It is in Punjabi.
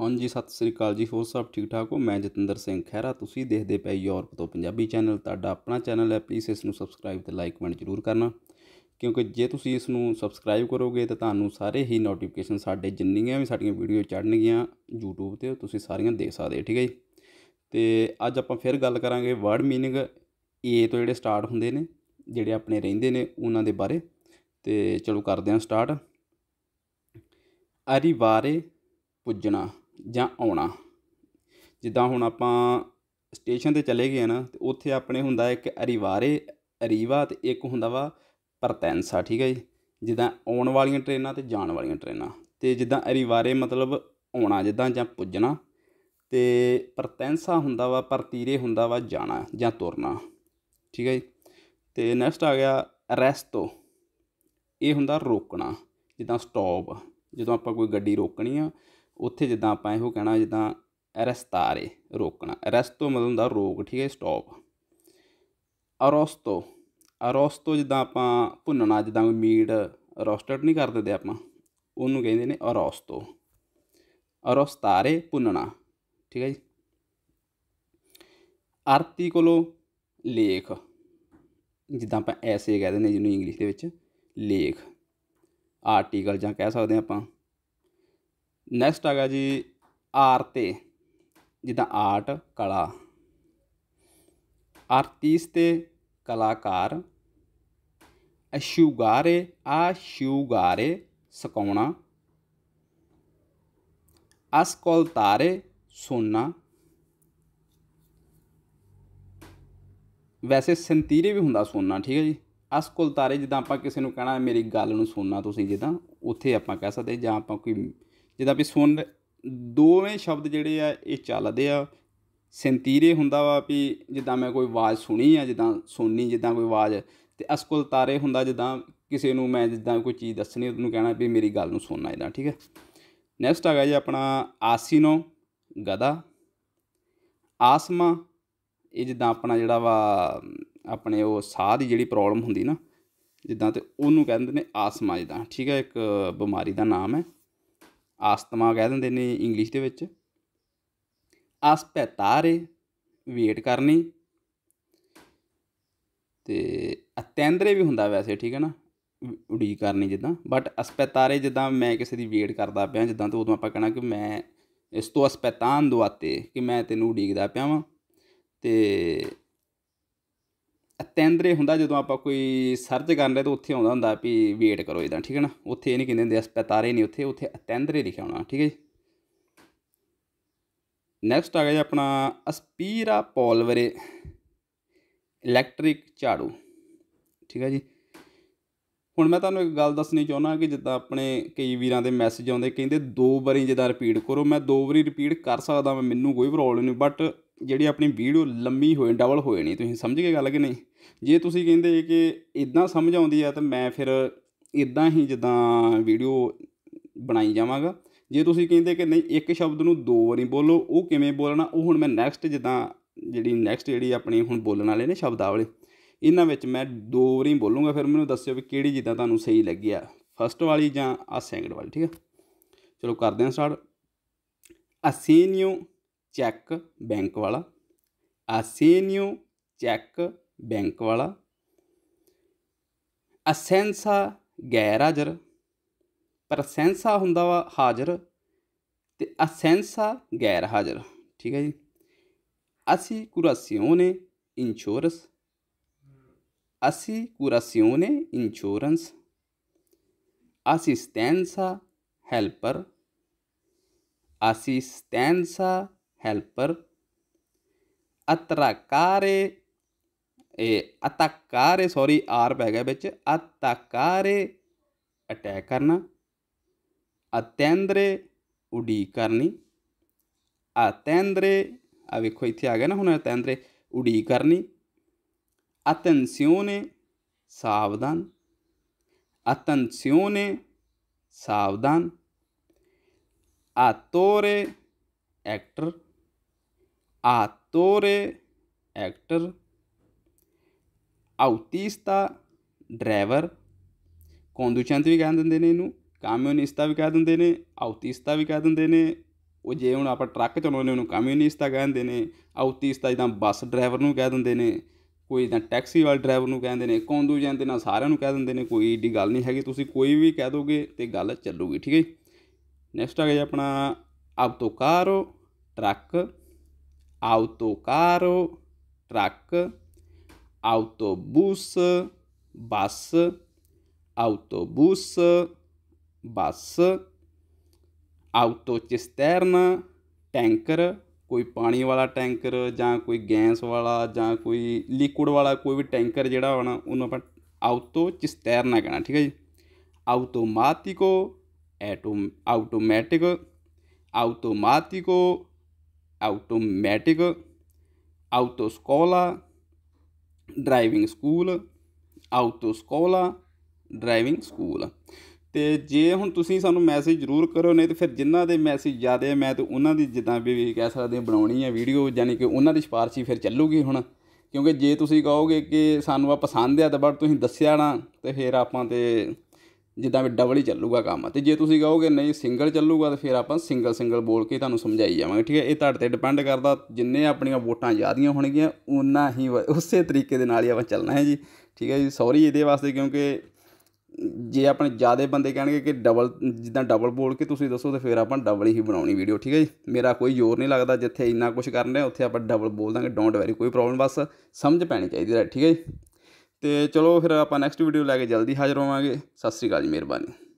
ਹਾਂਜੀ ਸਤਿ ਸ੍ਰੀ ਅਕਾਲ ਜੀ ਹੋਰ ਸਭ ਠੀਕ ਠਾਕ ਹੋ ਮੈਂ ਜਤਿੰਦਰ ਸਿੰਘ ਖਹਿਰਾ ਤੁਸੀਂ ਦੇਖਦੇ ਪਏ ਯੂਰਪ ਤੋਂ ਪੰਜਾਬੀ ਚੈਨਲ ਤੁਹਾਡਾ ਆਪਣਾ ਚੈਨਲ ਹੈ ਪਲੀਜ਼ ਇਸ ਨੂੰ ਸਬਸਕ੍ਰਾਈਬ ਤੇ ਲਾਈਕ ਕਮੈਂਟ ਜ਼ਰੂਰ ਕਰਨਾ ਕਿਉਂਕਿ ਜੇ ਤੁਸੀਂ ਇਸ ਨੂੰ ਸਬਸਕ੍ਰਾਈਬ ਕਰੋਗੇ ਤਾਂ ਤੁਹਾਨੂੰ ਸਾਰੇ ਹੀ ਨੋਟੀਫਿਕੇਸ਼ਨ ਸਾਡੇ ਜਿੰਨੀਆਂ ਵੀ ਸਾਡੀਆਂ ਵੀਡੀਓ ਚੜਨਗੀਆਂ YouTube ਤੇ ਤੁਸੀਂ ਸਾਰੀਆਂ ਦੇਖ ਸਕਦੇ ਠੀਕ ਹੈ ਜੀ ਤੇ ਅੱਜ ਆਪਾਂ ਫਿਰ ਗੱਲ ਕਰਾਂਗੇ ਵਰਡ ਮੀਨਿੰਗ ਏ ਤੋਂ ਜਿਹੜੇ ਸਟਾਰਟ ਹੁੰਦੇ ਨੇ ਜਿਹੜੇ ਆਪਣੇ ਰਹਿੰਦੇ ਨੇ ਉਹਨਾਂ ਦੇ ਬਾਰੇ ਤੇ ਚਲੋ ਕਰਦੇ ਹਾਂ ਸਟਾਰਟ ਅਰੀ ਵਾਰੇ ਪੁੱਜਣਾ ਜਾਂ ਆਉਣਾ ਜਿੱਦਾਂ ਹੁਣ ਆਪਾਂ ਸਟੇਸ਼ਨ 'ਤੇ ਚਲੇ ਗਏ ਨਾ ਤੇ ਉੱਥੇ ਆਪਣੇ ਹੁੰਦਾ ਇੱਕ ਅਰੀਵਾਰੇ ਅਰੀਵਾ ਤੇ ਇੱਕ ਹੁੰਦਾ ਵਾ ਪਰਤੈਂਸਾ ਠੀਕ ਹੈ ਜੀ ਜਿੱਦਾਂ ਆਉਣ ਵਾਲੀਆਂ ਟ੍ਰੇਨਾਂ ਤੇ ਜਾਣ ਵਾਲੀਆਂ ਟ੍ਰੇਨਾਂ ਤੇ ਜਿੱਦਾਂ ਅਰੀਵਾਰੇ ਮਤਲਬ ਆਉਣਾ ਜਿੱਦਾਂ ਜਾਂ ਪੁੱਜਣਾ ਤੇ ਪਰਤੈਂਸਾ ਹੁੰਦਾ ਵਾ ਪਰਤੀਰੇ ਹੁੰਦਾ ਵਾ ਜਾਣਾ ਜਾਂ ਤੁਰਨਾ ਠੀਕ ਹੈ ਜੀ ਤੇ ਨੈਕਸਟ ਆ ਗਿਆ ਰੈਸਟੋ ਇਹ ਹੁੰਦਾ ਰੋਕਣਾ ਜਿੱਦਾਂ ਸਟਾਪ ਜਦੋਂ ਆਪਾਂ ਕੋਈ ਗੱਡੀ ਰੋਕਣੀ ਆ ਉੱਥੇ ਜਿੱਦਾਂ ਆਪਾਂ ਇਹੋ ਕਹਿਣਾ ਜਿੱਦਾਂ ਰਸਤਾਰੇ ਰੋਕਣਾ ਰਸਤੋ ਮਤਲਬ ਹੁੰਦਾ ਰੋਕ ਠੀਕ ਹੈ ਸਟਾਪ ਅਰੋਸਤੋ ਅਰੋਸਤੋ ਜਿੱਦਾਂ ਆਪਾਂ ਭੁੰਨਣਾ ਜਿੱਦਾਂ ਕੋਈ ਮੀਟ ਰੋਸਟਡ ਨਹੀਂ ਕਰ ਦਿੰਦੇ ਆਪਾਂ ਉਹਨੂੰ ਕਹਿੰਦੇ ਨੇ ਅਰੋਸਤੋ ਅਰੋਸਤਾਰੇ ਭੁੰਨਣਾ ਠੀਕ ਹੈ ਜੀ ਆਰਟੀਕਲੋ ਲੇਖ ਜਿੱਦਾਂ ਆਪਾਂ ਐਸੇ ਕਹਿੰਦੇ ਨੇ ਜਿਹਨੂੰ ਇੰਗਲਿਸ਼ ਦੇ ਵਿੱਚ ਲੇਖ ਆਰਟੀਕਲ ਜਾਂ ਕਹਿ ਸਕਦੇ ਆਪਾਂ ਨੈਕਸਟ ਹੈਗਾ ਜੀ ਆਰਤੇ ਜਿੱਦਾਂ ਆਰਟ ਕਲਾ ਆਰਤੀਸਤੇ ਕਲਾਕਾਰ ਅਸ਼ੂਗਾਰੇ ਆਸ਼ੂਗਾਰੇ ਸਕਾਉਣਾ ਤਾਰੇ ਸੋਨਾ ਵੈਸੇ ਸੰਤੀਰੇ ਵੀ ਹੁੰਦਾ ਸੋਨਾ ਠੀਕ ਹੈ ਜੀ ਤਾਰੇ ਜਿੱਦਾਂ ਆਪਾਂ ਕਿਸੇ ਨੂੰ ਕਹਿਣਾ ਮੇਰੀ ਗੱਲ ਨੂੰ ਸੋਨਾ ਤੁਸੀਂ ਜਿੱਦਾਂ ਉੱਥੇ ਆਪਾਂ ਕਹਿ ਸਕਦੇ ਜਾਂ ਆਪਾਂ ਕੋਈ ਜਿੱਦਾਂ ਵੀ ਸੁਣ ਦੋਵੇਂ ਸ਼ਬਦ ਜਿਹੜੇ ਆ ਇਹ ਚੱਲਦੇ ਆ ਸੰਤੀਰੇ ਹੁੰਦਾ ਵਾ ਵੀ ਜਿੱਦਾਂ ਮੈਂ ਕੋਈ ਆਵਾਜ਼ ਸੁਣੀ ਆ ਜਿੱਦਾਂ ਸੁਣਨੀ ਜਿੱਦਾਂ ਕੋਈ ਆਵਾਜ਼ ਤੇ ਅਸਕੁਲ ਤਾਰੇ ਹੁੰਦਾ ਜਿੱਦਾਂ ਕਿਸੇ ਨੂੰ ਮੈਂ ਜਿੱਦਾਂ ਕੋਈ ਚੀਜ਼ ਦੱਸਣੀ ਉਹਨੂੰ ਕਹਿਣਾ ਵੀ ਮੇਰੀ ਗੱਲ ਨੂੰ ਸੁਣਨਾ ਇਦਾਂ ਠੀਕ ਹੈ ਨੈਕਸਟ ਆ ਗਿਆ ਜੀ ਆਪਣਾ ਆਸੀਨੋ ਗਦਾ ਆਸਮਾ ਇਹ ਜਿੱਦਾਂ ਆਪਣਾ ਜਿਹੜਾ ਵਾ ਆਪਣੇ ਉਹ ਸਾਹ ਦੀ ਜਿਹੜੀ ਪ੍ਰੋਬਲਮ ਹੁੰਦੀ ਨਾ ਜਿੱਦਾਂ ਤੇ ਉਹਨੂੰ ਕਹਿੰਦੇ ਨੇ ਆਸਮਾ ਜਿੱਦਾਂ ਠੀਕ ਹੈ ਇੱਕ ਬਿਮਾਰੀ ਦਾ ਨਾਮ ਹੈ ਆਸਤਮਾ ਕਹਿ ਦਿੰਦੇ ਨੇ ਇੰਗਲਿਸ਼ ਦੇ ਵਿੱਚ ਆਸਪੈਤਾਰੇ ਵੇਟ ਕਰਨੀ ਤੇ ਅਤੈਂਦਰੇ ਵੀ ਹੁੰਦਾ ਵੈਸੇ ਠੀਕ ਹੈ ਨਾ ਉਡੀਕ ਕਰਨੀ ਜਿੱਦਾਂ ਬਟ ਅਸਪੈਤਾਰੇ ਜਿੱਦਾਂ ਮੈਂ ਕਿਸੇ ਦੀ ਵੇਟ ਕਰਦਾ ਪਿਆ ਜਿੱਦਾਂ ਤੋਂ ਉਦੋਂ ਆਪਾਂ ਕਹਿਣਾ ਕਿ ਮੈਂ ਇਸ ਤੋਂ ਅਸਪੈਤਾਨ ਦੁਆਤੇ ਕਿ ਮੈਂ ਤੈਨੂੰ ਉਡੀਕਦਾ ਪਿਆ ਵਾਂ ਤੇ ਅਤੇਂਦਰੇ ਹੁੰਦਾ ਜਦੋਂ ਆਪਾਂ ਕੋਈ ਸਰਚ ਲੈ ਤਾਂ ਉੱਥੇ ਆਉਂਦਾ ਹੁੰਦਾ ਵੀ ਵੇਟ ਕਰੋ ਇਦਾਂ ਠੀਕ ਹੈ ਨਾ ਉੱਥੇ ਇਹ ਨਹੀਂ ਕਹਿੰਦੇ ਹੁੰਦੇ ਅਸਪਤਾਰੇ ਨਹੀਂ ਉੱਥੇ ਉੱਥੇ ਅਤੇਂਦਰੇ ਲਿਖਿਆ ਹੋਣਾ ਠੀਕ ਹੈ ਜੀ ਨੈਕਸਟ ਆ ਗਿਆ ਜੀ ਆਪਣਾ ਅਸਪੀਰਾ ਪੋਲਵਰੇ ਇਲੈਕਟ੍ਰਿਕ ਝਾੜੂ ਠੀਕ ਹੈ ਜੀ ਹੁਣ ਮੈਂ ਤੁਹਾਨੂੰ ਇੱਕ ਗੱਲ ਦੱਸਣੀ ਚਾਹੁੰਦਾ ਕਿ ਜਿੱਦਾਂ ਆਪਣੇ ਕਈ ਵੀਰਾਂ ਦੇ ਮੈਸੇਜ ਆਉਂਦੇ ਕਹਿੰਦੇ ਦੋ ਵਾਰੀ ਜਿੱਦਾਂ ਰਿਪੀਟ ਕਰੋ ਮੈਂ ਦੋ ਵਾਰੀ ਰਿਪੀਟ ਕਰ ਸਕਦਾ ਮੈਨੂੰ ਕੋਈ ਪ੍ਰੋਬਲਮ ਨਹੀਂ ਬਟ ਜਿਹੜੀ ਆਪਣੀ ਵੀਡੀਓ ਲੰਮੀ ਹੋਏ ਡਬਲ ਹੋਏ ਨਹੀਂ ਤੁਸੀਂ ਸਮਝ ਗਏ ਗੱਲ ਕਿ ਨਹੀਂ ਜੇ ਤੁਸੀਂ ਕਹਿੰਦੇ ਕਿ ਇਦਾਂ ਸਮਝ ਆਉਂਦੀ ਆ ਤਾਂ ਮੈਂ ਫਿਰ ਇਦਾਂ ਹੀ ਜਿੱਦਾਂ ਵੀਡੀਓ ਬਣਾਈ ਜਾਵਾਂਗਾ ਜੇ ਤੁਸੀਂ ਕਹਿੰਦੇ ਕਿ ਨਹੀਂ ਇੱਕ ਸ਼ਬਦ ਨੂੰ ਦੋ ਵਾਰੀ ਬੋਲੋ ਉਹ ਕਿਵੇਂ ਬੋਲਣਾ ਉਹ ਹੁਣ ਮੈਂ ਨੈਕਸਟ ਜਿੱਦਾਂ ਜਿਹੜੀ ਨੈਕਸਟ ਜਿਹੜੀ ਆਪਣੀ ਹੁਣ ਬੋਲਣ ਵਾਲੇ ਨੇ ਸ਼ਬਦਾਵਲੀ ਇਹਨਾਂ ਵਿੱਚ ਮੈਂ ਦੋ ਵਾਰੀ ਬੋਲੂੰਗਾ ਫਿਰ ਮੈਨੂੰ ਦੱਸਿਓ ਵੀ ਕਿਹੜੀ ਜਿੱਦਾਂ ਤੁਹਾਨੂੰ ਸਹੀ ਲੱਗੀ ਆ ਫਸਟ ਵਾਲੀ ਜਾਂ ਆ ਸੈਕਿੰਡ ਵਾਲੀ ਠੀਕ ਆ ਚਲੋ ਕਰਦੇ ਹਾਂ ਸਟਾਰਟ ਅਸੀਨਿਓ ਚੈੱਕ ਬੈਂਕ ਵਾਲਾ ਅਸੀਨਿਓ ਚੈੱਕ ਬੈਂਕ ਵਾਲਾ ਅਸੈਂਸਾ ਗੈਰ ਹਾਜ਼ਰ ਪ੍ਰਸੈਂਸਾ ਹੁੰਦਾ ਵਾ ਹਾਜ਼ਰ ਤੇ ਅਸੈਂਸਾ ਗੈਰ ਹਾਜ਼ਰ ਠੀਕ ਹੈ ਜੀ ਅਸੀਂ ਕੁਰਾਸੀਓਨੇ ਇੰਸ਼ੋਰੈਂਸ ਅਸੀਂ ਕੁਰਾਸੀਓਨੇ ਇੰਸ਼ੋਰੈਂਸ ਅਸਿਸਟੈਂਸਾ ਹੈਲਪਰ ਅਸਿਸਟੈਂਸਾ helper atracare ਇਹ ਅਟਾਕਾਰੇ ਸੌਰੀ ਆਰ ਪੈ ਗਿਆ ਵਿੱਚ ਅਟਾਕਾਰੇ ਅਟੈਕ ਕਰਨਾ ਅਤੇਂਦਰੇ ਉਡੀ ਕਰਨੀ ਅਤੇਂਦਰੇ ਆ ਵੇਖੋ ਇੱਥੇ ਆ ਗਿਆ ਨਾ ਹੁਣ ਅਤੇਂਦਰੇ ਉਡੀ ਕਰਨੀ ਅਟੈਂਸ਼ਿਓਨੇ ਸਾਵਧਾਨ ਅਟੈਂਸ਼ਿਓਨੇ ਸਾਵਧਾਨ ਆਤੋਰੇ actor Actore, actor. Autista, driver. ਕੰਦੂਚੰਤ ਵੀ ਕਹਿ ਦਿੰਦੇ ਨੇ ਇਹਨੂੰ ਕਾਮਿਊਨਿਸਟਾ ਵੀ ਕਹਿ ਦਿੰਦੇ ਨੇ ਆਉਤੀਸਤਾ ਵੀ ਕਹਿ ਦਿੰਦੇ ਨੇ ਉਹ ਜੇ ਹੁਣ ਆਪਾਂ ਟਰੱਕ ਚਲਾਉਂਦੇ ਉਹਨੇ ਉਹਨੂੰ ਕਮਿਊਨਿਸਟਾ ਕਹਿੰਦੇ ਨੇ ਆਉਤੀਸਤਾ ਜਿੱਦਾਂ ਬੱਸ ਡਰਾਈਵਰ ਨੂੰ ਕਹਿ ਦਿੰਦੇ ਨੇ ਕੋਈ ਜਿੱਦਾਂ ਟੈਕਸੀ ਵਾਲ ਡਰਾਈਵਰ ਨੂੰ ਕਹਿੰਦੇ ਨੇ ਕੌਂਦੂ ਜਾਂਦੇ ਨਾਲ ਸਾਰਿਆਂ ਨੂੰ ਕਹਿ ਦਿੰਦੇ ਨੇ ਕੋਈ ਏਡੀ ਗੱਲ ਨਹੀਂ ਹੈਗੀ ਤੁਸੀਂ ਕੋਈ ਵੀ ਕਹਿ ਦੋਗੇ ਤੇ ਗੱਲ ਚੱਲੂਗੀ ਠੀਕ ਹੈ ਨੈਕਸਟ ਆ ਗਿਆ ਆਪਣਾ ਆਪ ਤੋਂ ਕਾਰੋ ਟਰੱਕ આવતો truck truck bus bus bus auto ਚਿਸਟਰਨ ਟੈਂਕਰ ਕੋਈ ਪਾਣੀ ਵਾਲਾ ਟੈਂਕਰ ਜਾਂ ਕੋਈ ਗੈਸ ਵਾਲਾ ਜਾਂ ਕੋਈ ਲਿਕੁਇਡ ਵਾਲਾ ਕੋਈ ਵੀ ਟੈਂਕਰ ਜਿਹੜਾ ਹੋਣਾ ਉਹਨੂੰ ਆਪਾਂ ਆਉਟੋ ਚਿਸਤੈਰਨਾ ਕਹਣਾ ਠੀਕ ਹੈ ਜੀ ਆਟੋਮੈਟਿਕੋ ਐਟੋ ਆਟੋਮੈਟਿਕ ਆਟੋਮੈਟਿਕੋ ਆਟੋਮੈਟਿਕ ਆਟੋਸਕੋਲਾ ਡਰਾਈਵਿੰਗ ਸਕੂਲ ਆਟੋਸਕੋਲਾ ਡਰਾਈਵਿੰਗ ਸਕੂਲ ਤੇ ਜੇ ਹੁਣ ਤੁਸੀਂ ਸਾਨੂੰ ਮੈਸੇਜ ਜ਼ਰੂਰ ਕਰੋ ਨਹੀਂ ਤੇ ਫਿਰ ਜਿਨ੍ਹਾਂ ਦੇ ਮੈਸੇਜ ਜ਼ਿਆਦੇ ਆ ਮੈਂ ਤੇ ਉਹਨਾਂ ਦੀ ਜਿੱਦਾਂ ਵੀ ਕਹਿ ਸਕਦੇ ਆ ਬਣਾਉਣੀ ਆ ਵੀਡੀਓ ਯਾਨੀ ਕਿ ਉਹਨਾਂ ਦੀ ਸਿਫਾਰਿਸ਼ ਹੀ ਫਿਰ ਚੱਲੂਗੀ ਹੁਣ ਕਿਉਂਕਿ ਜੇ ਤੁਸੀਂ ਕਹੋਗੇ ਕਿ ਸਾਨੂੰ ਆ ਪਸੰਦ ਆ ਤਾਂ ਬਟ ਤੁਸੀਂ ਦੱਸਿਆ ਨਾ ਤੇ ਫਿਰ ਆਪਾਂ ਤੇ ਜਿੱਦਾਂ ਵੀ ਡਬਲ ਹੀ ਚੱਲੂਗਾ ਕੰਮ ਤੇ ਜੇ ਤੁਸੀਂ ਕਹੋਗੇ ਨਹੀਂ ਸਿੰਗਲ ਚੱਲੂਗਾ ਤਾਂ ਫਿਰ ਆਪਾਂ ਸਿੰਗਲ ਸਿੰਗਲ ਬੋਲ ਕੇ ਤੁਹਾਨੂੰ ਸਮਝਾਈ ਜਾਵਾਂਗੇ ਠੀਕ ਹੈ ਇਹ ਤੁਹਾਡੇ ਤੇ ਡਿਪੈਂਡ ਕਰਦਾ ਜਿੰਨੇ ਆਪਣੀਆਂ ਵੋਟਾਂ ਜ਼ਿਆਦੀਆਂ ਹੋਣਗੀਆਂ ਉਨਾ ਹੀ ਉਸੇ ਤਰੀਕੇ ਦੇ ਨਾਲ ਹੀ ਆਪਾਂ ਚੱਲਣਾ ਹੈ ਜੀ ਠੀਕ ਹੈ ਜੀ ਸੌਰੀ ਇਹਦੇ ਵਾਸਤੇ ਕਿਉਂਕਿ ਜੇ ਆਪਣੇ ਜਿਆਦੇ ਬੰਦੇ ਕਹਿਣਗੇ ਕਿ ਡਬਲ ਜਿੱਦਾਂ ਡਬਲ ਬੋਲ ਕੇ ਤੁਸੀਂ ਦੱਸੋ ਤਾਂ ਫਿਰ ਆਪਾਂ ਡਬਲ ਹੀ ਬਣਾਉਣੀ ਵੀਡੀਓ ਠੀਕ ਹੈ ਜੀ ਮੇਰਾ ਕੋਈ ਜ਼ੋਰ ਨਹੀਂ ਲੱਗਦਾ ਜਿੱਥੇ ਇੰਨਾ ਕੁਝ ਕਰਨ ਰਿਹਾ ਉੱਥੇ ਆਪਾਂ ਡਬਲ ਬੋਲ ਦਾਂਗੇ ਡੋਂਟ ਵੈਰੀ ਕੋਈ ਪ੍ਰੋਬਲਮ ਬਸ ਸਮਝ ਪੈਣੀ ਚਾਹੀਦੀ ਹੈ ਠੀਕ ਹੈ ਜੀ ਤੇ ਚਲੋ ਫਿਰ ਆਪਾਂ ਨੈਕਸਟ ਵੀਡੀਓ ਲੈ ਕੇ ਜਲਦੀ ਹਾਜ਼ਰ ਹੋਵਾਂਗੇ ਸਤਿ ਸ਼੍ਰੀ ਅਕਾਲ ਜੀ ਮਿਹਰਬਾਨੀ